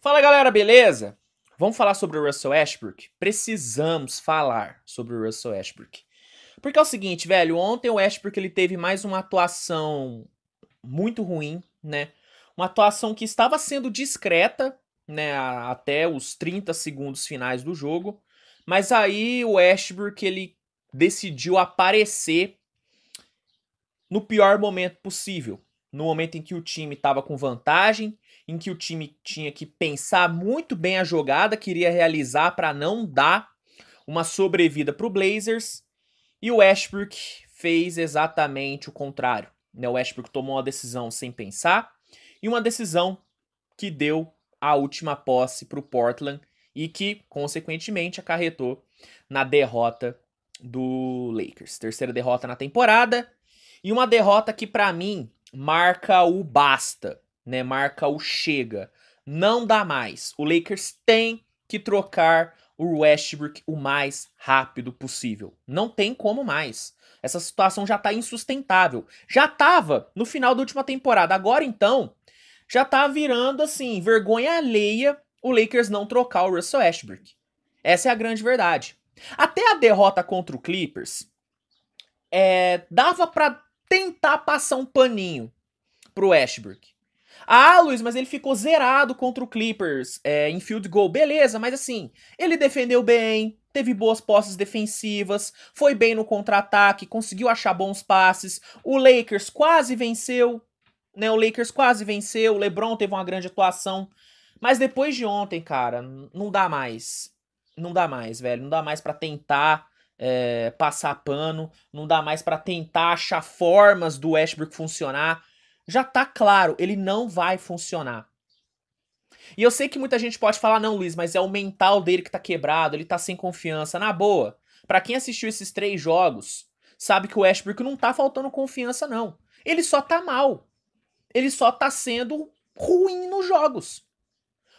Fala galera, beleza? Vamos falar sobre o Russell Westbrook? Precisamos falar sobre o Russell Westbrook. Porque é o seguinte, velho, ontem o Westbrook ele teve mais uma atuação muito ruim, né? Uma atuação que estava sendo discreta, né, até os 30 segundos finais do jogo, mas aí o Westbrook ele decidiu aparecer no pior momento possível, no momento em que o time estava com vantagem, em que o time tinha que pensar muito bem a jogada que iria realizar para não dar uma sobrevida para o Blazers. E o Westbrook fez exatamente o contrário. Né? O Westbrook tomou uma decisão sem pensar e uma decisão que deu a última posse para o Portland e que, consequentemente, acarretou na derrota do Lakers. Terceira derrota na temporada e uma derrota que, para mim, marca o basta né? Marca o chega. Não dá mais. O Lakers tem que trocar o Westbrook o mais rápido possível. Não tem como mais. Essa situação já tá insustentável. Já tava no final da última temporada. Agora então, já tá virando assim, vergonha alheia o Lakers não trocar o Russell Westbrook. Essa é a grande verdade. Até a derrota contra o Clippers é, dava para tentar passar um paninho pro Westbrook. Ah, Luiz, mas ele ficou zerado contra o Clippers é, em field goal. Beleza, mas assim, ele defendeu bem, teve boas posses defensivas, foi bem no contra-ataque, conseguiu achar bons passes. O Lakers quase venceu, né? O Lakers quase venceu, o LeBron teve uma grande atuação. Mas depois de ontem, cara, não dá mais. Não dá mais, velho. Não dá mais para tentar é, passar pano, não dá mais para tentar achar formas do Westbrook funcionar. Já tá claro, ele não vai funcionar. E eu sei que muita gente pode falar, não, Luiz, mas é o mental dele que tá quebrado, ele tá sem confiança. Na boa, para quem assistiu esses três jogos, sabe que o Westbrook não tá faltando confiança, não. Ele só tá mal. Ele só tá sendo ruim nos jogos.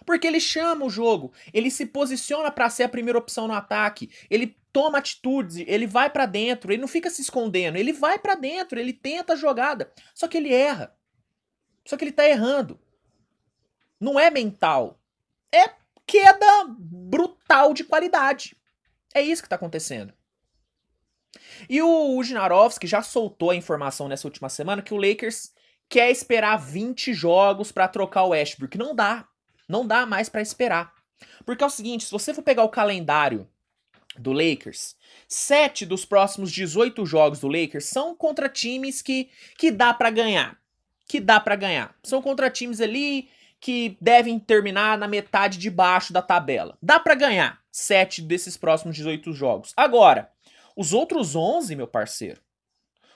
Porque ele chama o jogo, ele se posiciona para ser a primeira opção no ataque, ele toma atitudes, ele vai para dentro, ele não fica se escondendo, ele vai para dentro, ele tenta a jogada, só que ele erra. Só que ele está errando. Não é mental. É queda brutal de qualidade. É isso que está acontecendo. E o Ujnarovski já soltou a informação nessa última semana que o Lakers quer esperar 20 jogos para trocar o Westbrook. Não dá. Não dá mais para esperar. Porque é o seguinte, se você for pegar o calendário do Lakers, sete dos próximos 18 jogos do Lakers são contra times que, que dá para ganhar que dá para ganhar. São contra times ali que devem terminar na metade de baixo da tabela. Dá para ganhar sete desses próximos 18 jogos. Agora, os outros 11, meu parceiro,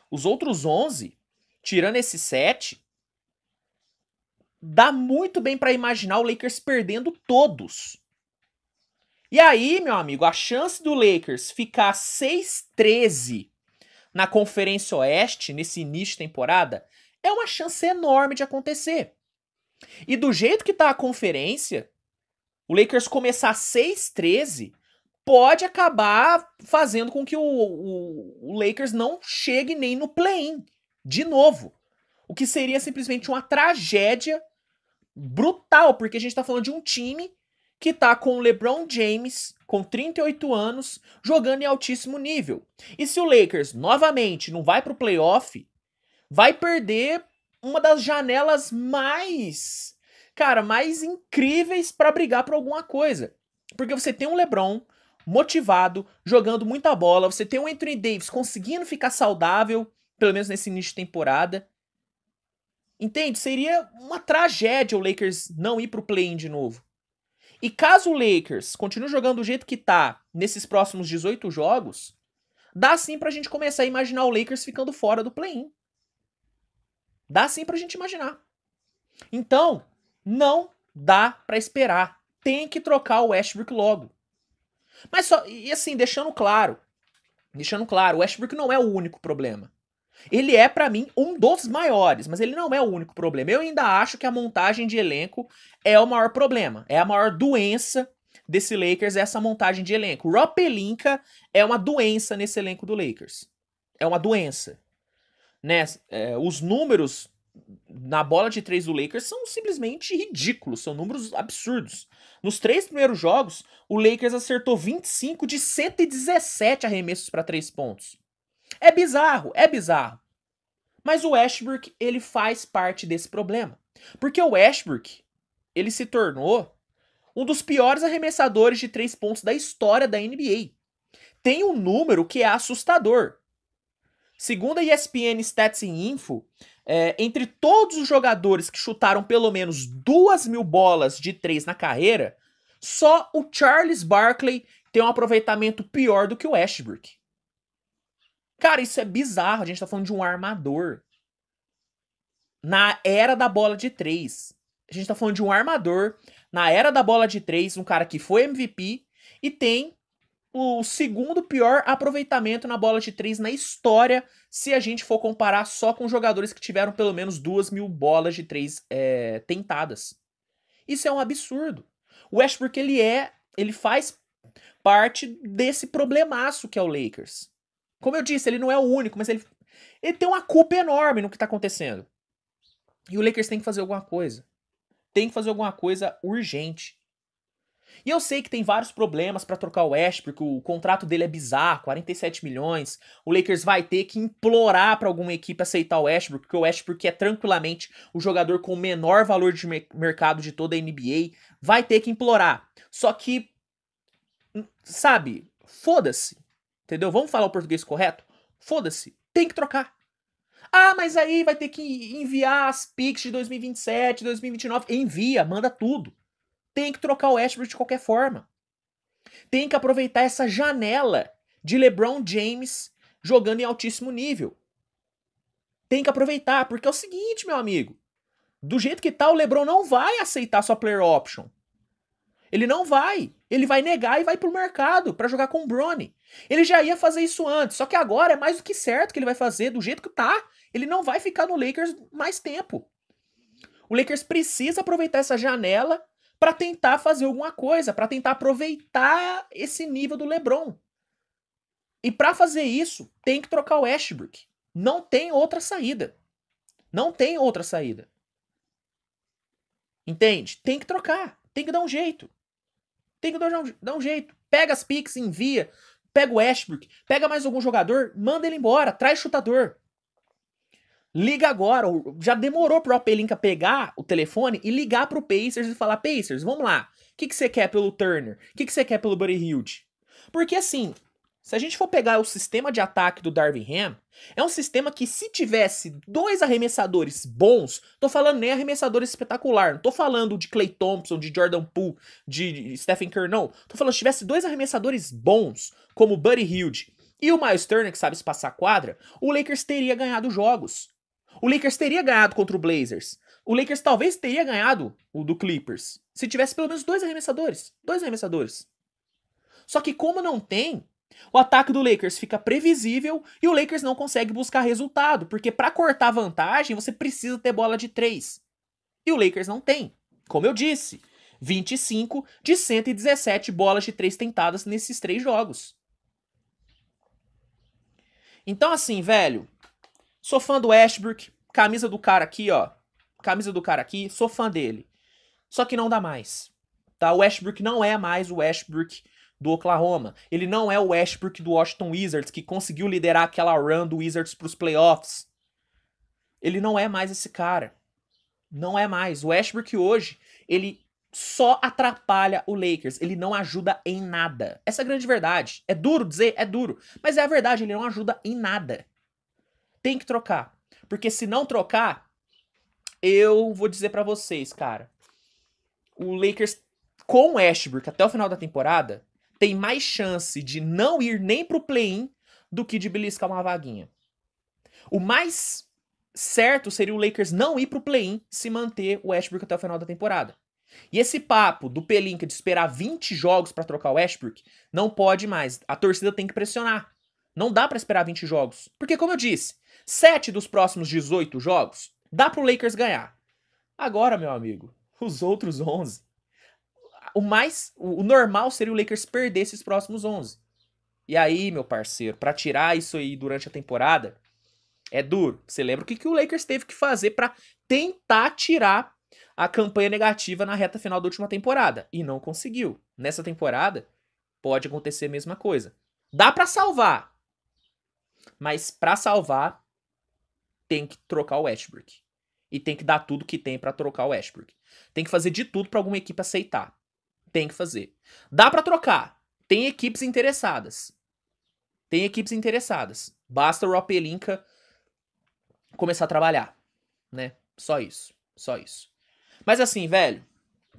os outros 11, tirando esses sete, dá muito bem para imaginar o Lakers perdendo todos. E aí, meu amigo, a chance do Lakers ficar 6-13 na Conferência Oeste nesse início de temporada é uma chance enorme de acontecer. E do jeito que tá a conferência, o Lakers começar 6-13 pode acabar fazendo com que o, o, o Lakers não chegue nem no play-in de novo. O que seria simplesmente uma tragédia brutal, porque a gente está falando de um time que tá com o LeBron James, com 38 anos, jogando em altíssimo nível. E se o Lakers novamente não vai para o playoff, vai perder uma das janelas mais, cara, mais incríveis para brigar por alguma coisa. Porque você tem um LeBron motivado, jogando muita bola, você tem um Anthony Davis conseguindo ficar saudável, pelo menos nesse início de temporada. Entende? Seria uma tragédia o Lakers não ir pro play-in de novo. E caso o Lakers continue jogando do jeito que tá nesses próximos 18 jogos, dá sim pra gente começar a imaginar o Lakers ficando fora do play-in. Dá sim pra gente imaginar. Então, não dá para esperar. Tem que trocar o Westbrook logo. Mas só, e assim, deixando claro, deixando claro, o Westbrook não é o único problema. Ele é para mim um dos maiores, mas ele não é o único problema. Eu ainda acho que a montagem de elenco é o maior problema, é a maior doença desse Lakers, é essa montagem de elenco. Rob Pelinka é uma doença nesse elenco do Lakers. É uma doença né, é, os números na bola de três do Lakers são simplesmente ridículos, são números absurdos. Nos três primeiros jogos, o Lakers acertou 25 de 117 arremessos para três pontos. É bizarro, é bizarro. Mas o Westbrook, ele faz parte desse problema. Porque o Westbrook, ele se tornou um dos piores arremessadores de três pontos da história da NBA. Tem um número que é assustador. Segundo a ESPN Stats in Info, é, entre todos os jogadores que chutaram pelo menos duas mil bolas de três na carreira, só o Charles Barkley tem um aproveitamento pior do que o Ashbrook. Cara, isso é bizarro. A gente tá falando de um armador. Na era da bola de três. A gente tá falando de um armador. Na era da bola de três, um cara que foi MVP e tem o segundo pior aproveitamento na bola de três na história, se a gente for comparar só com jogadores que tiveram pelo menos duas mil bolas de três é, tentadas. Isso é um absurdo. O Westbrook ele é, ele faz parte desse problemaço que é o Lakers. Como eu disse, ele não é o único, mas ele, ele tem uma culpa enorme no que está acontecendo. E o Lakers tem que fazer alguma coisa. Tem que fazer alguma coisa urgente. E eu sei que tem vários problemas para trocar o Ash, porque o contrato dele é bizarro, 47 milhões. O Lakers vai ter que implorar para alguma equipe aceitar o Westbrook, porque o Westbrook é tranquilamente o jogador com o menor valor de mercado de toda a NBA. Vai ter que implorar. Só que, hum, sabe, foda-se. Entendeu? Vamos falar o português correto? Foda-se. Tem que trocar. Ah, mas aí vai ter que enviar as pics de 2027, 2029. Envia, manda tudo. Tem que trocar o Westbrook de qualquer forma. Tem que aproveitar essa janela de LeBron James jogando em altíssimo nível. Tem que aproveitar, porque é o seguinte, meu amigo. Do jeito que tá, o LeBron não vai aceitar sua player option. Ele não vai. Ele vai negar e vai pro mercado para jogar com o Brony. Ele já ia fazer isso antes, só que agora é mais do que certo que ele vai fazer, do jeito que tá. Ele não vai ficar no Lakers mais tempo. O Lakers precisa aproveitar essa janela para tentar fazer alguma coisa, para tentar aproveitar esse nível do LeBron. E para fazer isso, tem que trocar o Westbrook. Não tem outra saída. Não tem outra saída. Entende? Tem que trocar. Tem que dar um jeito. Tem que dar um, jeito. Pega as picks, envia. Pega o Westbrook. Pega mais algum jogador, manda ele embora. Traz chutador. Liga agora, já demorou pro Pelinka pegar o telefone e ligar pro Pacers e falar: Pacers, vamos lá, o que, que você quer pelo Turner? O que, que você quer pelo Buddy Hilde? Porque assim, se a gente for pegar o sistema de ataque do Darvin Ham, é um sistema que se tivesse dois arremessadores bons, tô falando nem arremessadores espetacular, não tô falando de Clay Thompson, de Jordan Poole, de Stephen Curry, não. Tô falando se tivesse dois arremessadores bons, como Buddy Hilde e o Miles Turner, que sabe se passar quadra, o Lakers teria ganhado jogos. O Lakers teria ganhado contra o Blazers. O Lakers talvez teria ganhado o do Clippers. Se tivesse pelo menos dois arremessadores. Dois arremessadores. Só que como não tem, o ataque do Lakers fica previsível e o Lakers não consegue buscar resultado, porque para cortar vantagem você precisa ter bola de três E o Lakers não tem. Como eu disse, 25 de 117 bolas de três tentadas nesses três jogos. Então assim, velho, Sou fã do Ashbrook, camisa do cara aqui, ó. Camisa do cara aqui, sou fã dele. Só que não dá mais. Tá? O Ashbrook não é mais o Ashbrook do Oklahoma. Ele não é o Ashbrook do Washington Wizards, que conseguiu liderar aquela run do Wizards para os playoffs. Ele não é mais esse cara. Não é mais. O Ashbrook hoje, ele só atrapalha o Lakers. Ele não ajuda em nada. Essa é a grande verdade. É duro dizer, é duro. Mas é a verdade, ele não ajuda em nada. Tem que trocar. Porque se não trocar, eu vou dizer para vocês, cara. O Lakers com o Ashbrook até o final da temporada tem mais chance de não ir nem pro play-in do que de beliscar uma vaguinha. O mais certo seria o Lakers não ir pro play-in se manter o Ashbrook até o final da temporada. E esse papo do Pelinka de esperar 20 jogos para trocar o Ashbrook não pode mais. A torcida tem que pressionar. Não dá para esperar 20 jogos. Porque, como eu disse, Sete dos próximos 18 jogos dá pro Lakers ganhar. Agora, meu amigo, os outros 11. O mais o normal seria o Lakers perder esses próximos 11. E aí, meu parceiro, para tirar isso aí durante a temporada, é duro. Você lembra o que, que o Lakers teve que fazer para tentar tirar a campanha negativa na reta final da última temporada e não conseguiu. Nessa temporada pode acontecer a mesma coisa. Dá para salvar, mas para salvar tem que trocar o Westbrook. E tem que dar tudo que tem para trocar o Westbrook. Tem que fazer de tudo para alguma equipe aceitar. Tem que fazer. Dá para trocar. Tem equipes interessadas. Tem equipes interessadas. Basta o Rob Pelinka começar a trabalhar, né? Só isso, só isso. Mas assim, velho,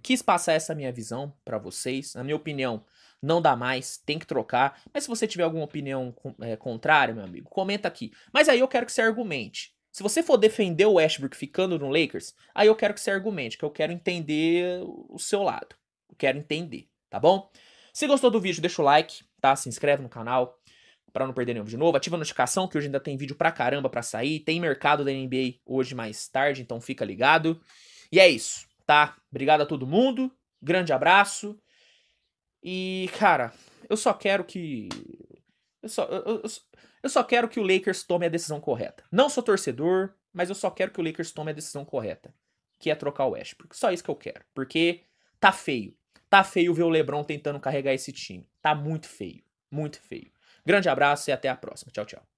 quis passar essa minha visão para vocês. Na minha opinião, não dá mais, tem que trocar. Mas se você tiver alguma opinião é, contrária, meu amigo, comenta aqui. Mas aí eu quero que você argumente. Se você for defender o Westbrook ficando no Lakers, aí eu quero que você argumente, que eu quero entender o seu lado. Eu quero entender, tá bom? Se gostou do vídeo, deixa o like, tá? Se inscreve no canal para não perder nenhum vídeo novo. Ativa a notificação que hoje ainda tem vídeo pra caramba pra sair. Tem mercado da NBA hoje mais tarde, então fica ligado. E é isso, tá? Obrigado a todo mundo. Grande abraço. E, cara, eu só quero que. Eu só. Eu, eu, eu só quero que o Lakers tome a decisão correta. Não sou torcedor, mas eu só quero que o Lakers tome a decisão correta, que é trocar o Westbrook. Só isso que eu quero, porque tá feio. Tá feio ver o LeBron tentando carregar esse time. Tá muito feio, muito feio. Grande abraço e até a próxima. Tchau, tchau.